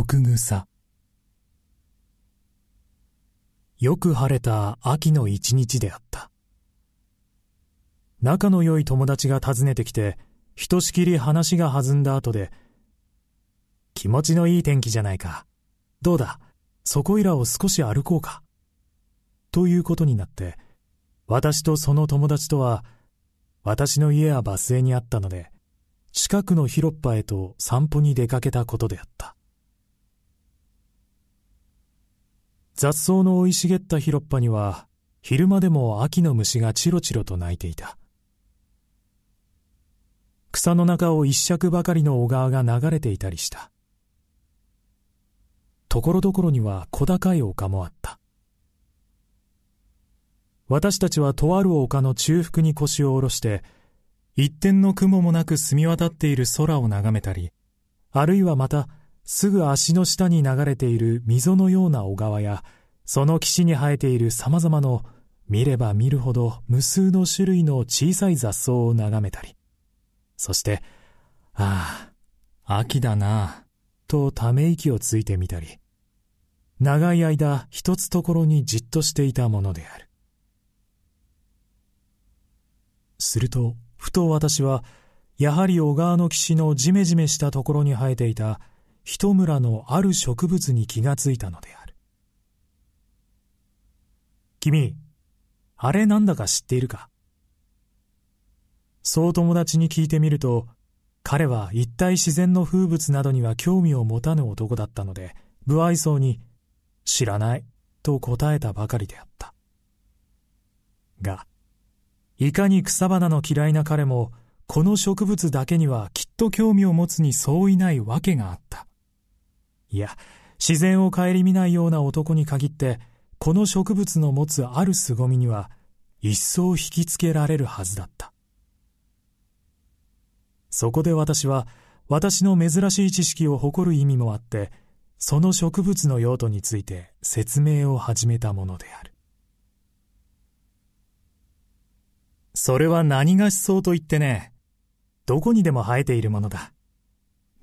毒草よく晴れた秋の一日であった仲の良い友達が訪ねてきてひとしきり話が弾んだ後で気持ちのいい天気じゃないかどうだそこいらを少し歩こうかということになって私とその友達とは私の家はバス停にあったので近くの広っ端へと散歩に出かけたことであった雑草の生い茂った広っ端には昼間でも秋の虫がチロチロと鳴いていた草の中を一尺ばかりの小川が流れていたりしたところどころには小高い丘もあった私たちはとある丘の中腹に腰を下ろして一点の雲もなく澄み渡っている空を眺めたりあるいはまたすぐ足の下に流れている溝のような小川や、その岸に生えている様々の、見れば見るほど無数の種類の小さい雑草を眺めたり、そして、ああ、秋だなとため息をついてみたり、長い間一つところにじっとしていたものである。すると、ふと私は、やはり小川の岸のじめじめしたところに生えていた一村のある植物に気がついたのである。君、あれなんだか知っているかそう友達に聞いてみると、彼は一体自然の風物などには興味を持たぬ男だったので、不愛想に、知らない、と答えたばかりであった。が、いかに草花の嫌いな彼も、この植物だけにはきっと興味を持つに相違ないわけがあった。いや、自然を顧みないような男に限って、この植物の持つある凄みには、一層引きつけられるはずだった。そこで私は、私の珍しい知識を誇る意味もあって、その植物の用途について説明を始めたものである。それは何がしそうと言ってね、どこにでも生えているものだ。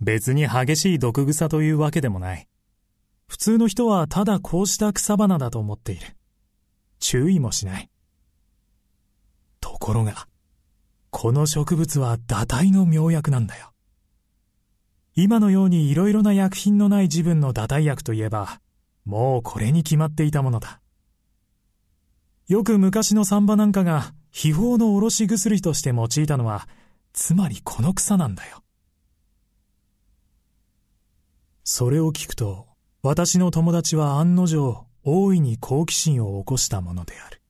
別に激しい毒草というわけでもない。普通の人はただこうした草花だと思っている。注意もしない。ところが、この植物は堕胎の妙薬なんだよ。今のように色々な薬品のない自分の堕胎薬といえば、もうこれに決まっていたものだ。よく昔のサンバなんかが秘宝のおろし薬として用いたのは、つまりこの草なんだよ。それを聞くと、私の友達は案の定、大いに好奇心を起こしたものである。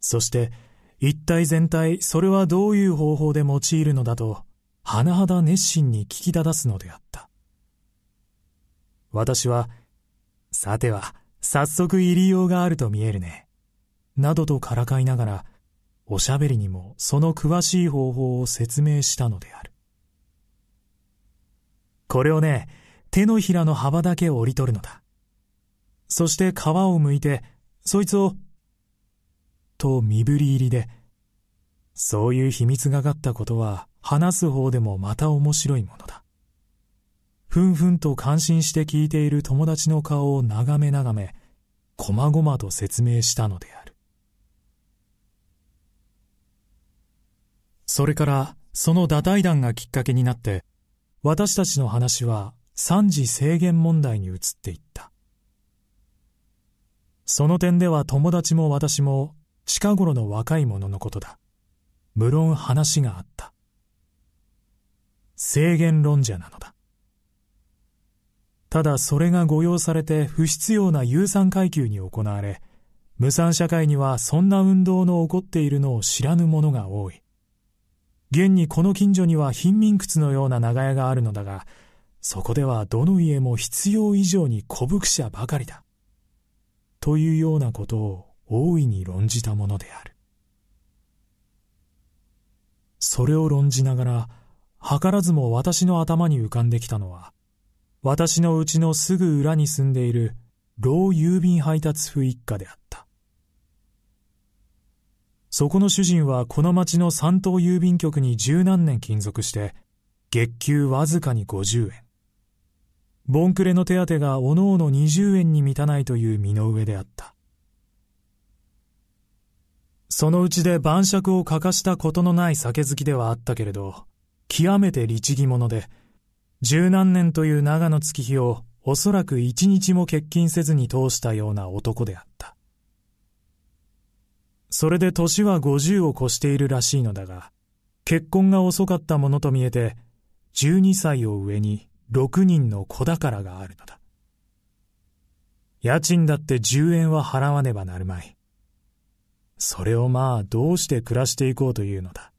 そして、一体全体、それはどういう方法で用いるのだと、甚だ熱心に聞きだすのであった。私は、さては、早速入りようがあると見えるね。などとからかいながら、おしゃべりにもその詳しい方法を説明したのである。これをね、手のひらの幅だけ折り取るのだ。そして皮をむいて、そいつを、と身振り入りで、そういう秘密がかったことは話す方でもまた面白いものだ。ふんふんと感心して聞いている友達の顔を眺め眺め、こまごまと説明したのである。それから、その打退談がきっかけになって、私たちの話は三次制限問題に移っていった。その点では友達も私も近頃の若い者のことだ。無論話があった。制限論者なのだ。ただそれが誤用されて不必要な有産階級に行われ、無産社会にはそんな運動の起こっているのを知らぬ者が多い。現にこの近所には貧民屈のような長屋があるのだが、そこではどの家も必要以上に古伏者ばかりだ。というようなことを大いに論じたものである。それを論じながら、図らずも私の頭に浮かんできたのは、私のうちのすぐ裏に住んでいる老郵便配達夫一家であった。そこの主人はこの町の三島郵便局に十何年勤続して、月給わずかに50円。ボンクレの手当がおのおの20円に満たないという身の上であった。そのうちで晩酌を欠かしたことのない酒好きではあったけれど、極めて律儀者で、十何年という長の月日をおそらく一日も欠勤せずに通したような男であった。それで年は50を越しているらしいのだが、結婚が遅かったものと見えて、12歳を上に6人の子宝があるのだ。家賃だって10円は払わねばなるまい。それをまあどうして暮らしていこうというのだ。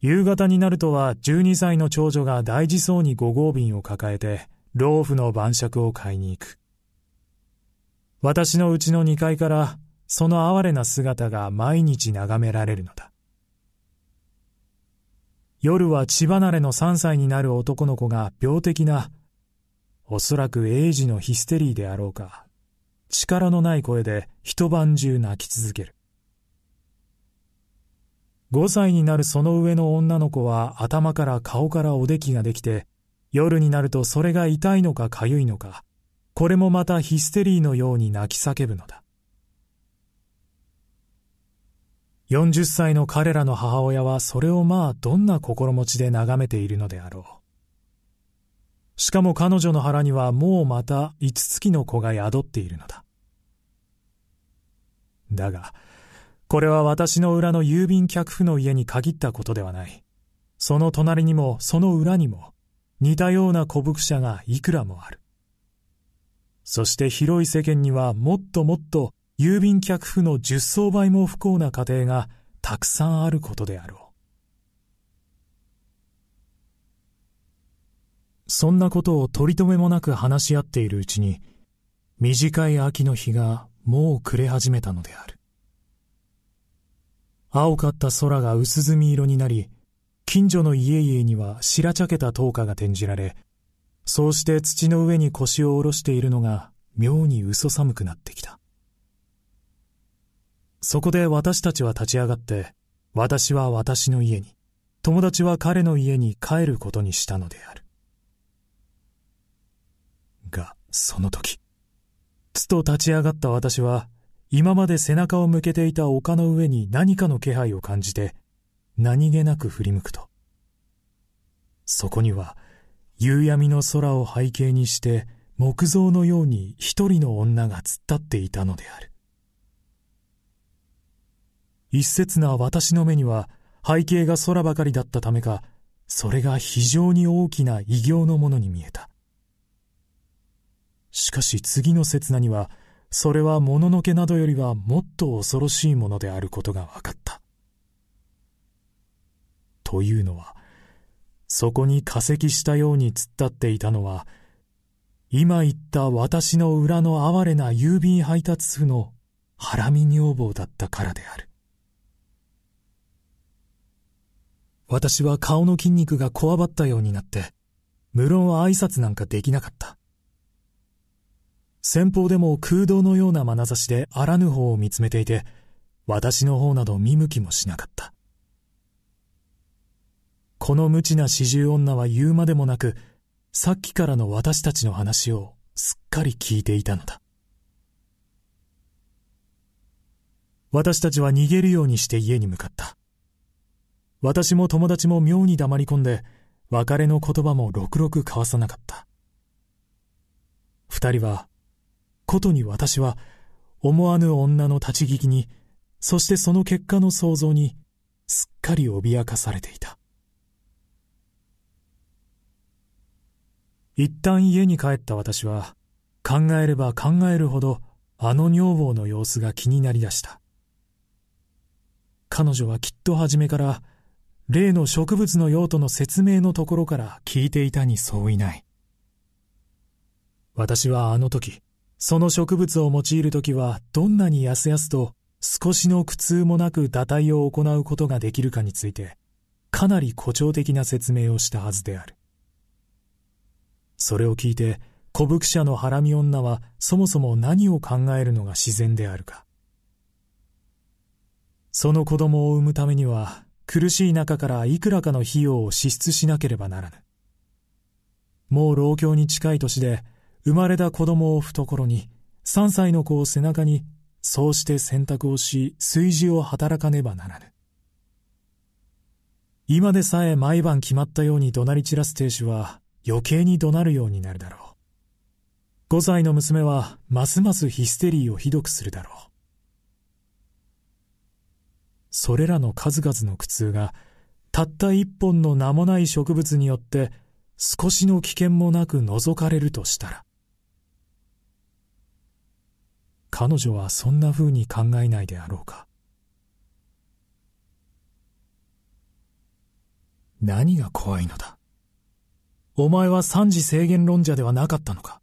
夕方になるとは12歳の長女が大事そうに5合瓶を抱えて、老婦の晩酌を買いに行く。私のうちの2階からその哀れな姿が毎日眺められるのだ。夜は血離れの3歳になる男の子が病的な、おそらくエイジのヒステリーであろうか、力のない声で一晩中泣き続ける。5歳になるその上の女の子は頭から顔からおできができて、夜になるとそれが痛いのか痒いのか、これもまたヒステリーのように泣き叫ぶのだ。40歳の彼らの母親はそれをまあどんな心持ちで眺めているのであろう。しかも彼女の腹にはもうまた5月の子が宿っているのだ。だが、これは私の裏の郵便客夫の家に限ったことではない。その隣にもその裏にも似たような古物者がいくらもある。そして広い世間にはもっともっと郵便客負の10倍も不幸な家庭がたくさんあることであろう。そんなことを取り留めもなく話し合っているうちに、短い秋の日がもう暮れ始めたのである。青かった空が薄墨色になり、近所の家々には白茶けた灯火が転じられ、そうして土の上に腰を下ろしているのが妙に嘘寒くなってきた。そこで私たちは立ち上がって、私は私の家に、友達は彼の家に帰ることにしたのである。が、その時、つと立ち上がった私は、今まで背中を向けていた丘の上に何かの気配を感じて、何気なく振り向くと。そこには、夕闇の空を背景にして、木造のように一人の女が突っ立っていたのである。一説な私の目には背景が空ばかりだったためか、それが非常に大きな異形のものに見えた。しかし次の刹那には、それはもののけなどよりはもっと恐ろしいものであることが分かった。というのは、そこに化石したように突っ立っていたのは、今言った私の裏の哀れな郵便配達夫のハラミ女房だったからである。私は顔の筋肉がこわばったようになって、無論挨拶なんかできなかった。先方でも空洞のような眼差しであらぬ方を見つめていて、私の方など見向きもしなかった。この無知な四十女は言うまでもなく、さっきからの私たちの話をすっかり聞いていたのだ。私たちは逃げるようにして家に向かった。私も友達も妙に黙り込んで、別れの言葉もろくろく交わさなかった。二人は、ことに私は、思わぬ女の立ち聞きに、そしてその結果の想像に、すっかり脅かされていた。一旦家に帰った私は、考えれば考えるほど、あの女房の様子が気になりだした。彼女はきっと初めから、例の植物の用途の説明のところから聞いていたに相違ない。私はあの時、その植物を用いる時はどんなにやすやすと少しの苦痛もなく堕胎を行うことができるかについて、かなり誇張的な説明をしたはずである。それを聞いて、古伏者のハラミ女はそもそも何を考えるのが自然であるか。その子供を産むためには、苦しい中からいくらかの費用を支出しなければならぬ。もう老境に近い年で、生まれた子供を懐に、3歳の子を背中に、そうして洗濯をし、炊事を働かねばならぬ。今でさえ毎晩決まったように怒鳴り散らす亭主は、余計に怒鳴るようになるだろう。5歳の娘は、ますますヒステリーをひどくするだろう。それらの数々の苦痛が、たった一本の名もない植物によって、少しの危険もなく覗かれるとしたら。彼女はそんな風に考えないであろうか。何が怖いのだお前は三次制限論者ではなかったのか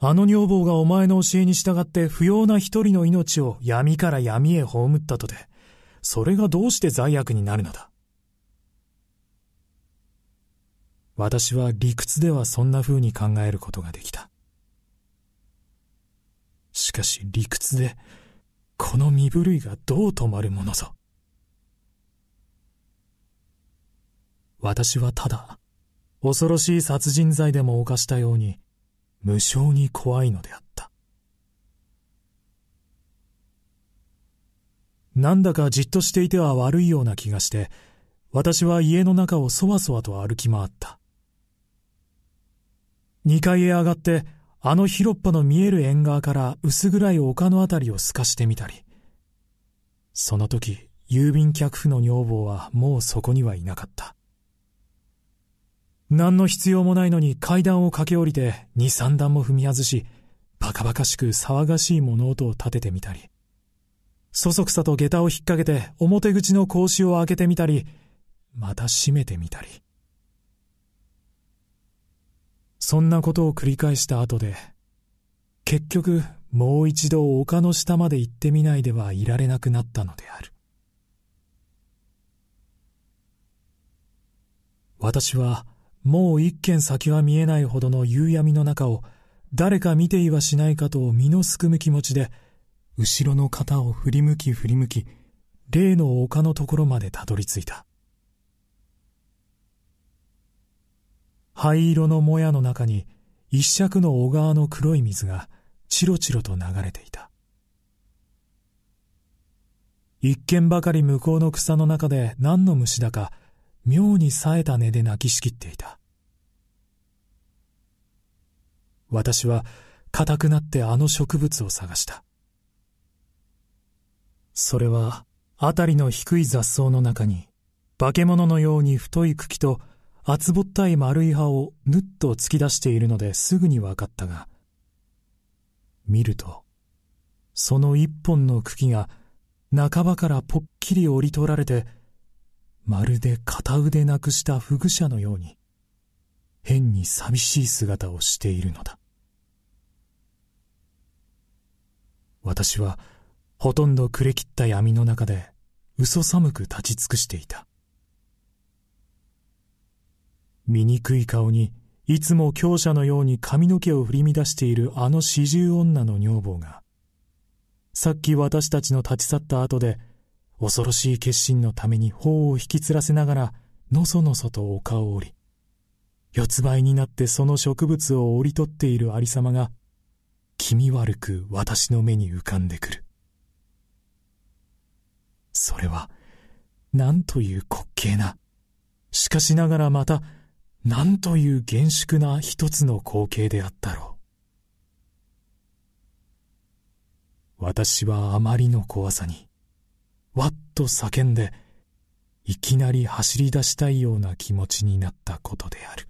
あの女房がお前の教えに従って不要な一人の命を闇から闇へ葬ったとて、それがどうして罪悪になるのだ。私は理屈ではそんな風に考えることができた。しかし理屈で、この身震いがどう止まるものぞ。私はただ、恐ろしい殺人罪でも犯したように、無性に怖いのであった。なんだかじっとしていては悪いような気がして、私は家の中をそわそわと歩き回った。二階へ上がって、あの広っ端の見える縁側から薄暗い丘のあたりを透かしてみたり、その時、郵便客婦の女房はもうそこにはいなかった。何の必要もないのに階段を駆け下りて二三段も踏み外し、バカバカしく騒がしい物音を立ててみたり、そそくさと下駄を引っ掛けて表口の格子を開けてみたり、また閉めてみたり。そんなことを繰り返した後で、結局もう一度丘の下まで行ってみないではいられなくなったのである。私は、もう一軒先は見えないほどの夕闇の中を、誰か見ていはしないかと身のすくむ気持ちで、後ろの肩を振り向き振り向き、例の丘のところまでたどり着いた。灰色のもやの中に、一尺の小川の黒い水が、チロチロと流れていた。一軒ばかり向こうの草の中で何の虫だか、妙に冴えた根で泣きしきっていた。私は固くなってあの植物を探した。それは、辺りの低い雑草の中に、化け物のように太い茎と厚ぼったい丸い葉をぬっと突き出しているのですぐに分かったが、見ると、その一本の茎が半ばからぽっきり折り取られてまるで片腕なくした不具者のように、変に寂しい姿をしているのだ。私は、ほとんど暮れ切った闇の中で、嘘寒く立ち尽くしていた。醜い顔に、いつも強者のように髪の毛を振り乱しているあの四十女の女房が、さっき私たちの立ち去った後で、恐ろしい決心のために頬を引きつらせながら、のそのそと丘を降り、四ついになってその植物を折り取っている有様が、気味悪く私の目に浮かんでくる。それは、なんという滑稽な、しかしながらまた、なんという厳粛な一つの光景であったろう。私はあまりの怖さに、わっと叫んで、いきなり走り出したいような気持ちになったことである。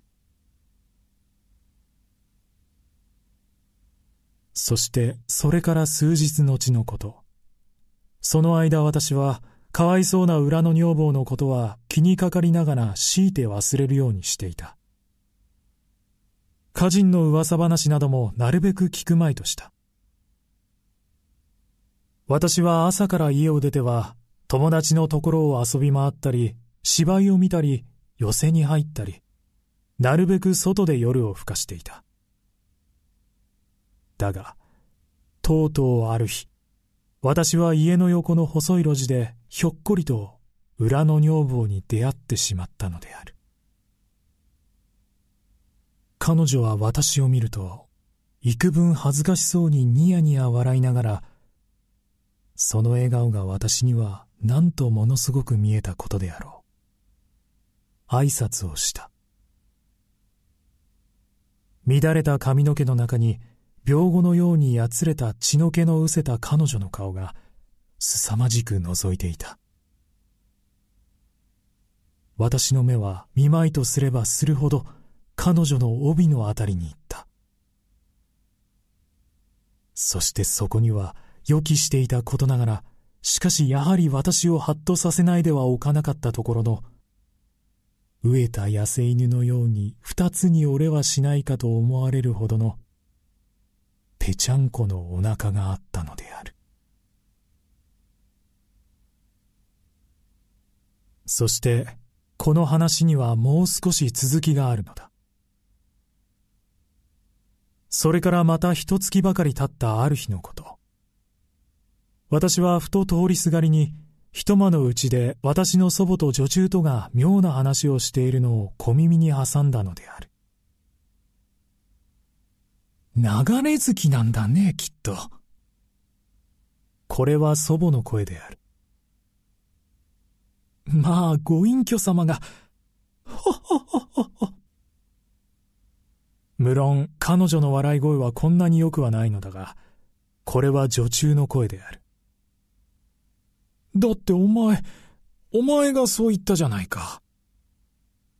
そしてそれから数日後のこと。その間私は、かわいそうな裏の女房のことは気にかかりながら強いて忘れるようにしていた。歌人の噂話などもなるべく聞くまいとした。私は朝から家を出ては、友達のところを遊び回ったり、芝居を見たり、寄席に入ったり、なるべく外で夜を更かしていた。だが、とうとうある日、私は家の横の細い路地でひょっこりと裏の女房に出会ってしまったのである。彼女は私を見ると、幾分恥ずかしそうにニヤニヤ笑いながら、その笑顔が私にはなんとものすごく見えたことであろう。挨拶をした。乱れた髪の毛の中に、病後のようにやつれた血の気の失せた彼女の顔が、凄まじく覗いていた。私の目は見舞いとすればするほど、彼女の帯のあたりに行った。そしてそこには、予期していたことながら、しかしやはり私をハッとさせないではおかなかったところの、飢えた野生犬のように二つに折れはしないかと思われるほどの、ぺちゃんこのお腹があったのである。そして、この話にはもう少し続きがあるのだ。それからまた一月ばかり経ったある日のこと。私はふと通りすがりに、一間のうちで私の祖母と女中とが妙な話をしているのを小耳に挟んだのである。流れ好きなんだね、きっと。これは祖母の声である。まあ、ご隠居様が、ほほほほほ。無論、彼女の笑い声はこんなに良くはないのだが、これは女中の声である。だってお前、お前がそう言ったじゃないか。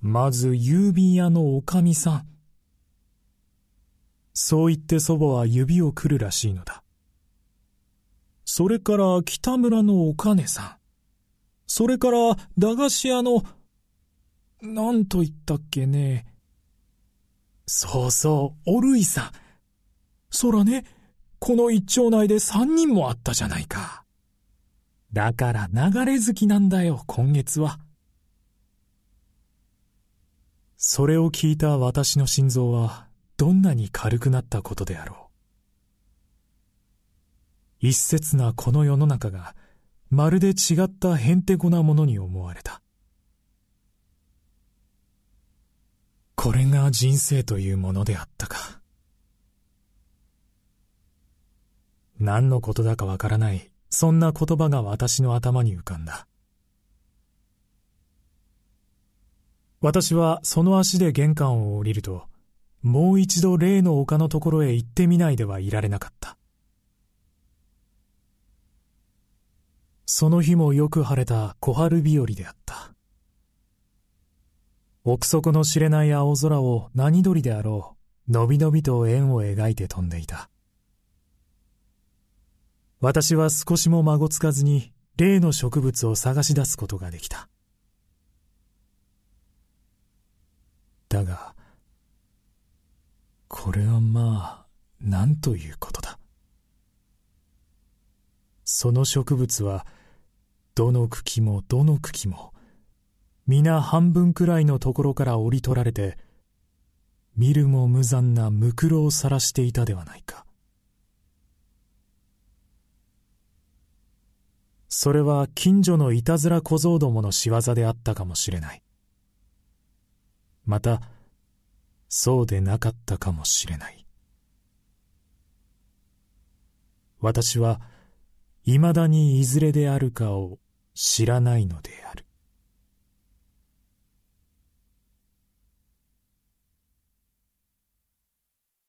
まず郵便屋のおかみさん。そう言って祖母は指をくるらしいのだ。それから北村のお金さん。それから駄菓子屋の、なんと言ったっけね。そうそう、おるいさん。そらね、この一丁内で三人もあったじゃないか。だから流れ好きなんだよ、今月は。それを聞いた私の心臓は、どんなに軽くなったことであろう。一説なこの世の中が、まるで違ったへんてこなものに思われた。これが人生というものであったか。何のことだかわからないそんな言葉が私の頭に浮かんだ。私はその足で玄関を降りると、もう一度例の丘のところへ行ってみないではいられなかった。その日もよく晴れた小春日和であった。奥底の知れない青空を何鳥であろう、のびのびと円を描いて飛んでいた。私は少しも孫つかずに例の植物を探し出すことができた。だが、これはまあ、なんということだ。その植物は、どの茎もどの茎も、皆半分くらいのところから折り取られて、見るも無残なムクロを晒していたではないか。それは近所のいたずら小僧どもの仕業であったかもしれない。また、そうでなかったかもしれない。私は、いまだにいずれであるかを知らないのである。